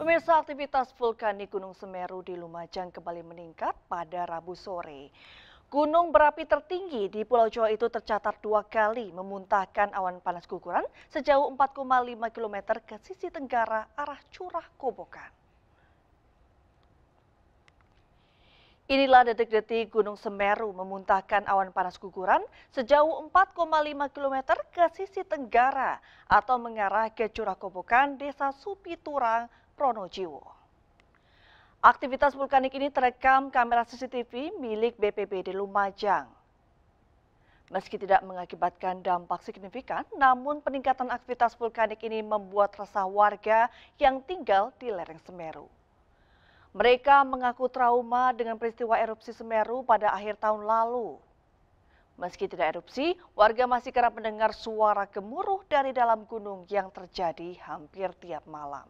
Pemirsa aktivitas vulkanik Gunung Semeru di Lumajang kembali meningkat pada Rabu sore. Gunung berapi tertinggi di Pulau Jawa itu tercatat dua kali memuntahkan awan panas guguran sejauh 4,5 km ke sisi tenggara arah Curah Kobokan. Inilah detik-detik Gunung Semeru memuntahkan awan panas guguran sejauh 4,5 km ke sisi tenggara atau mengarah ke Curah Kobokan Desa Supiturang, Pronojiwo. Aktivitas vulkanik ini terekam kamera CCTV milik BPBD Lumajang. Meski tidak mengakibatkan dampak signifikan, namun peningkatan aktivitas vulkanik ini membuat resah warga yang tinggal di lereng Semeru. Mereka mengaku trauma dengan peristiwa erupsi Semeru pada akhir tahun lalu. Meski tidak erupsi, warga masih kerap mendengar suara gemuruh dari dalam gunung yang terjadi hampir tiap malam.